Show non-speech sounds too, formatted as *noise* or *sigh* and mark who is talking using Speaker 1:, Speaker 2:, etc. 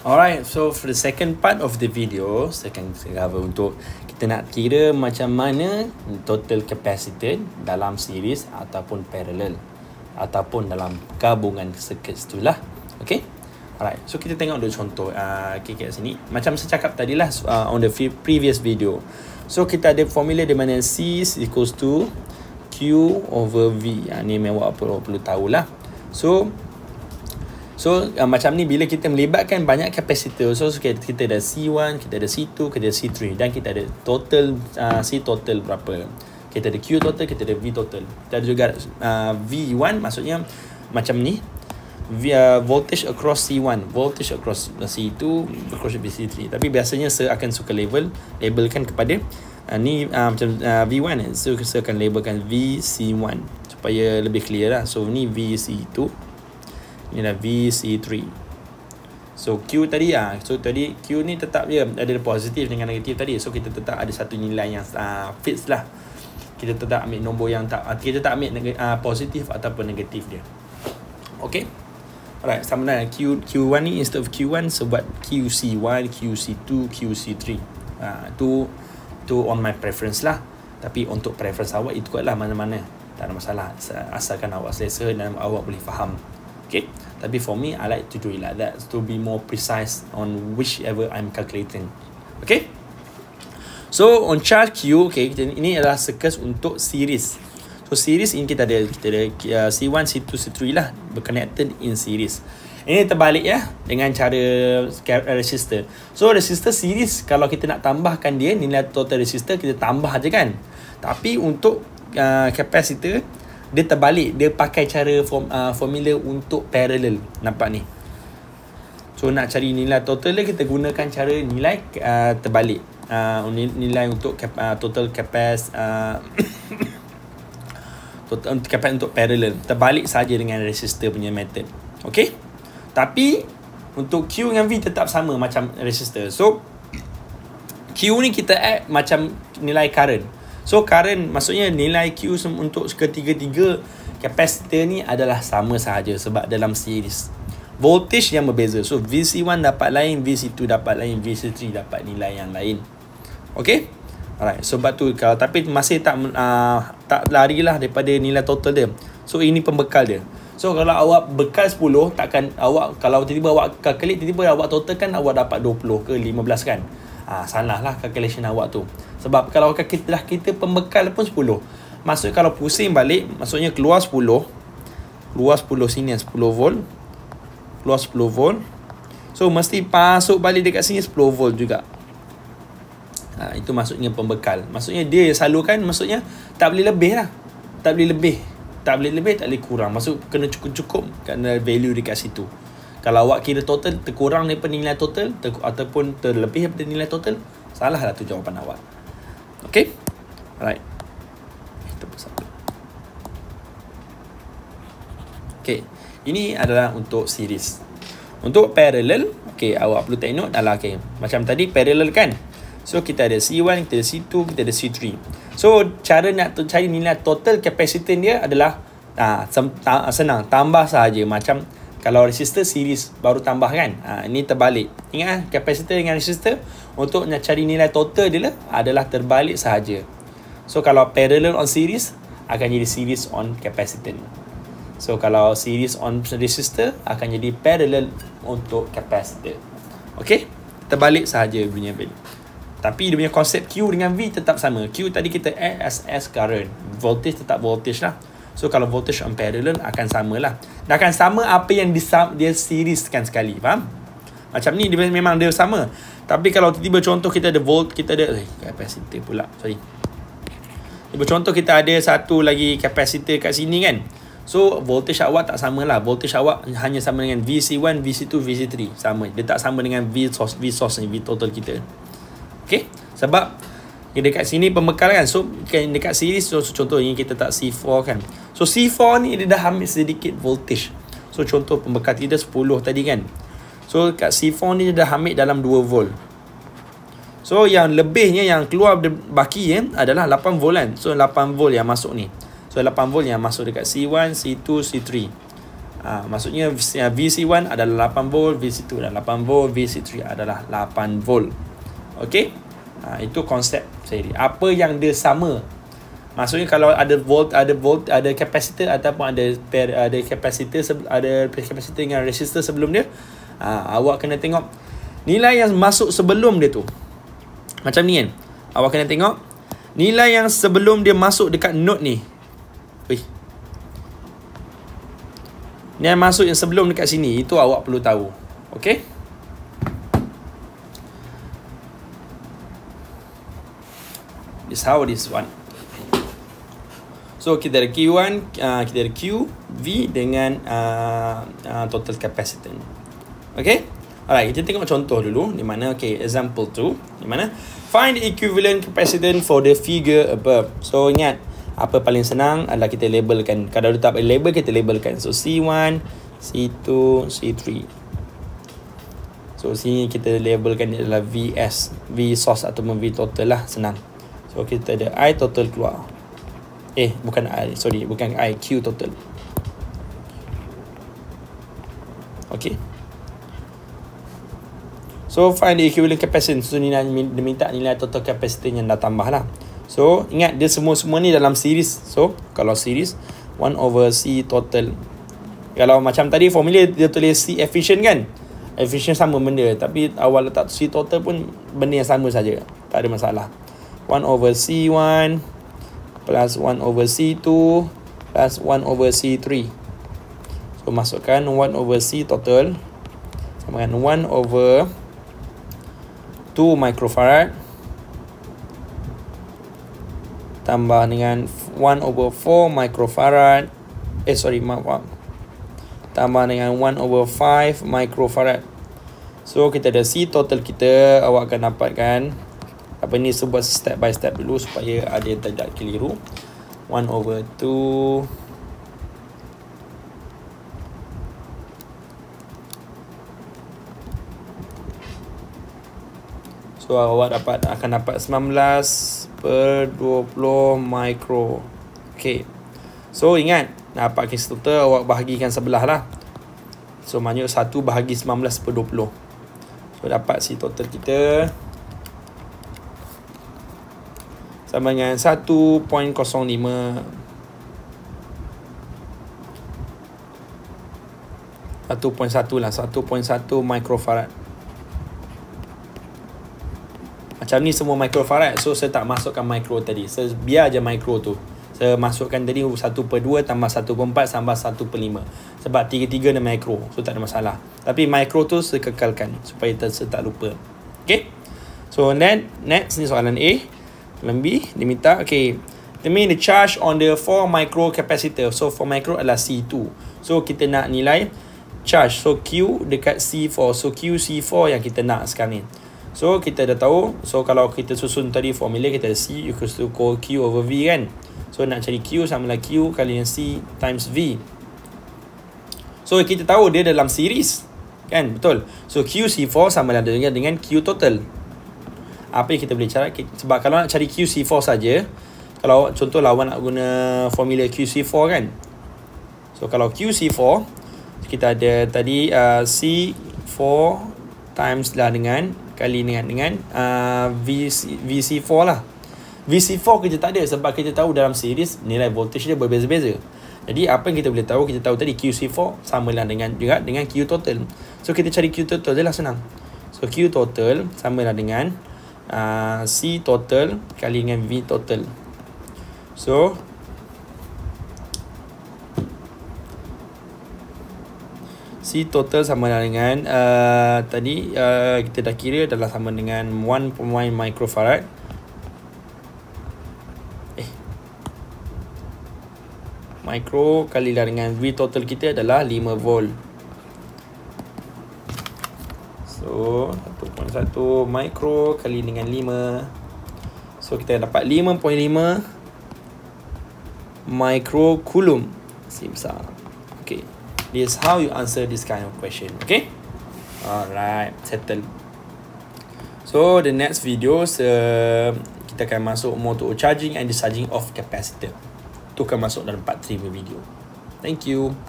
Speaker 1: Alright, so for the second part of the video, saya akan cover untuk kita nak kira macam mana total capacity dalam series ataupun parallel ataupun dalam gabungan circuits tu lah. Okay? Alright, so kita tengok dulu contoh uh, okay, kat sini. Macam saya cakap tadi lah uh, on the previous video. So, kita ada formula di mana C is equals to Q over V. Ini ah, ni memang apa perlu tahulah. So, So uh, macam ni bila kita melibatkan banyak kapasitor so, so kita ada C1, kita ada C2, kita ada C3 dan kita ada total uh, C total berapa. Kita ada Q total, kita ada V total. Kita ada juga uh, ah, V1 maksudnya macam ni. Via voltage across C1, voltage across C2, across C3. Tapi biasanya saya akan suka label labelkan kepada uh, ni uh, macam uh, V1 so saya akan labelkan V C1 supaya lebih clear lah. So ni V C2 ni lah VC3 so Q tadi ah so tadi Q ni tetap dia ada positif dengan negatif tadi so kita tetap ada satu nilai yang uh, ah, fits lah kita tetap ambil nombor yang tak ah, kita tak ambil negatif, uh, ah, positif ataupun negatif dia Okay Alright, sama dengan lah. Q, Q1 ni instead of Q1 sebab so QC1, QC2, QC3. Ha, tu tu on my preference lah. Tapi untuk preference awak itu lah mana-mana. Tak ada masalah asalkan awak selesa dan awak boleh faham. Okay. Tapi for me, I like to do it like that to be more precise on whichever I'm calculating. Okay? So, on charge Q, okay, kita, ini adalah circus untuk series. So, series ini kita ada, kita ada C1, C2, C3 lah. Berconnected in series. Ini terbalik ya dengan cara uh, resistor. So resistor series kalau kita nak tambahkan dia nilai total resistor kita tambah aja kan. Tapi untuk uh, kapasitor dia terbalik dia pakai cara form, uh, formula untuk parallel nampak ni so nak cari nilai total dia kita gunakan cara nilai uh, terbalik uh, nilai untuk cap, uh, total capas uh, *coughs* total untuk capas untuk parallel terbalik saja dengan resistor punya method Okay tapi untuk Q dengan V tetap sama macam resistor so Q ni kita add macam nilai current So current maksudnya nilai Q untuk ketiga-tiga kapasitor ni adalah sama sahaja sebab dalam series voltage yang berbeza. So VC1 dapat lain, VC2 dapat lain, VC3 dapat nilai yang lain. Okay? Alright, sebab tu kalau tapi masih tak uh, tak larilah daripada nilai total dia. So ini pembekal dia. So kalau awak bekal 10 takkan awak kalau tiba-tiba awak calculate tiba-tiba awak total kan awak dapat 20 ke 15 kan ha, ah, salah lah calculation awak tu sebab kalau kita dah kita pembekal pun 10 maksud kalau pusing balik maksudnya keluar 10 keluar 10 sini 10 volt keluar 10 volt so mesti masuk balik dekat sini 10 volt juga ha, itu maksudnya pembekal maksudnya dia salurkan maksudnya tak boleh lebih lah tak boleh lebih tak boleh lebih tak boleh kurang maksud kena cukup-cukup kena value dekat situ kalau awak kira total terkurang daripada nilai total ter, ataupun terlebih daripada nilai total, salahlah tu jawapan awak. Okay? Alright. Kita pusat. Okay. Ini adalah untuk series. Untuk parallel, okay, awak perlu take note adalah okay. macam tadi parallel kan? So, kita ada C1, kita ada C2, kita ada C3. So, cara nak cari nilai total kapasiten dia adalah ah, senang. Tambah sahaja macam kalau resistor series baru tambah kan ha, ni terbalik ingat ah, kapasitor dengan resistor untuk nak cari nilai total dia lah, adalah terbalik sahaja so kalau parallel on series akan jadi series on kapasitor. so kalau series on resistor akan jadi parallel untuk kapasitor. Okay, terbalik sahaja bunyi balik tapi dia punya konsep Q dengan V tetap sama Q tadi kita add as as current voltage tetap voltage lah So kalau voltage on parallel akan samalah. Dan akan sama apa yang dia dia serieskan sekali, faham? Macam ni dia memang dia sama. Tapi kalau tiba-tiba contoh kita ada volt, kita ada eh kapasitor pula. Sorry. Tiba contoh kita ada satu lagi kapasitor kat sini kan. So voltage awak tak samalah. Voltage awak hanya sama dengan VC1, VC2, VC3. Sama. Dia tak sama dengan V source, V source ni, V total kita. Okay? Sebab yang dekat sini pembekalan kan so kan dekat sini so, so contoh ini kita tak C4 kan so C4 ni dia dah ambil sedikit voltage so contoh pembekal kita 10 tadi kan so kat C4 ni dia dah ambil dalam 2 volt so yang lebihnya yang keluar baki eh, adalah 8 volt kan so 8 volt yang masuk ni so 8 volt yang masuk dekat C1 C2 C3 Ha, maksudnya VC1 adalah 8 volt, VC2 adalah 8 volt, VC3 adalah 8 volt. Okay? Ha, itu konsep saya ni. Apa yang dia sama? Maksudnya kalau ada volt, ada volt, ada kapasitor ataupun ada per, ada kapasitor ada kapasitor dengan resistor sebelum dia, ha, awak kena tengok nilai yang masuk sebelum dia tu. Macam ni kan. Awak kena tengok nilai yang sebelum dia masuk dekat node ni. Ui. Nilai masuk yang sebelum dekat sini itu awak perlu tahu. Okay. is how this one. So kita ada Q1, uh, kita ada QV dengan uh, uh, total capacitance. Okay? Alright, kita tengok contoh dulu di mana, okay, example 2, di mana, find the equivalent capacitance for the figure above. So ingat, apa paling senang adalah kita labelkan. Kalau tak boleh label, kita labelkan. So C1, C2, C3. So sini kita labelkan dia adalah VS, V source ataupun V total lah, senang. So kita ada I total keluar Eh bukan I Sorry bukan I Q total Okay So find the equivalent capacitance So ni nak minta nilai total capacitance yang dah tambah lah So ingat dia semua-semua ni dalam series So kalau series 1 over C total Kalau macam tadi formula dia tulis C efficient kan Efficient sama benda Tapi awal letak C total pun Benda yang sama saja Tak ada masalah 1 over C1 plus 1 over C2 plus 1 over C3. So masukkan 1 over C total sama dengan 1 over 2 microfarad tambah dengan 1 over 4 microfarad eh sorry maaf, maaf. tambah dengan 1 over 5 microfarad so kita ada C total kita awak akan dapatkan apa ni sebuah step by step dulu supaya ada yang tidak keliru 1 over 2 so awak dapat akan dapat 19 per 20 micro ok so ingat dapat case total awak bahagikan sebelah lah so maknanya 1 bahagi 19 per 20 so dapat si total kita sama dengan 1.05 1.1 lah 1.1 microfarad macam ni semua microfarad so saya tak masukkan micro tadi saya biar je micro tu saya masukkan tadi 1 per 2 tambah 1 per 4 tambah 1 per 5 sebab 3-3 ni micro so tak ada masalah tapi micro tu saya kekalkan supaya saya tak lupa ok so then next ni soalan A lebih diminta okay. Termin the charge on the 4 micro capacitor. So 4 micro adalah C2. So kita nak nilai charge. So Q dekat C4. So Q C4 yang kita nak sekarang ni. So kita dah tahu. So kalau kita susun tadi formula kita ada C equals to Q over V kan. So nak cari Q sama lah Q kali dengan C times V. So kita tahu dia dalam series. Kan betul. So Q C4 sama lah dengan Q total apa yang kita boleh cari sebab kalau nak cari QC4 saja kalau contoh lawan nak guna formula QC4 kan so kalau QC4 kita ada tadi uh, C4 times lah dengan kali dengan dengan uh, VC, VC4 lah VC4 kita tak ada sebab kita tahu dalam series nilai voltage dia berbeza-beza jadi apa yang kita boleh tahu kita tahu tadi QC4 lah dengan juga dengan Q total so kita cari Q total je lah senang so Q total lah dengan uh, C total kali dengan V total So C total sama dengan uh, Tadi uh, kita dah kira adalah sama dengan 1.1 microfarad eh. Micro kali lah dengan V total kita adalah 5 volt. 1.1 micro kali dengan 5 so kita dapat 5.5 micro coulomb simsa okay this is how you answer this kind of question okay alright settle so the next video so kita akan masuk motor charging and discharging of capacitor tu akan masuk dalam part 3 video thank you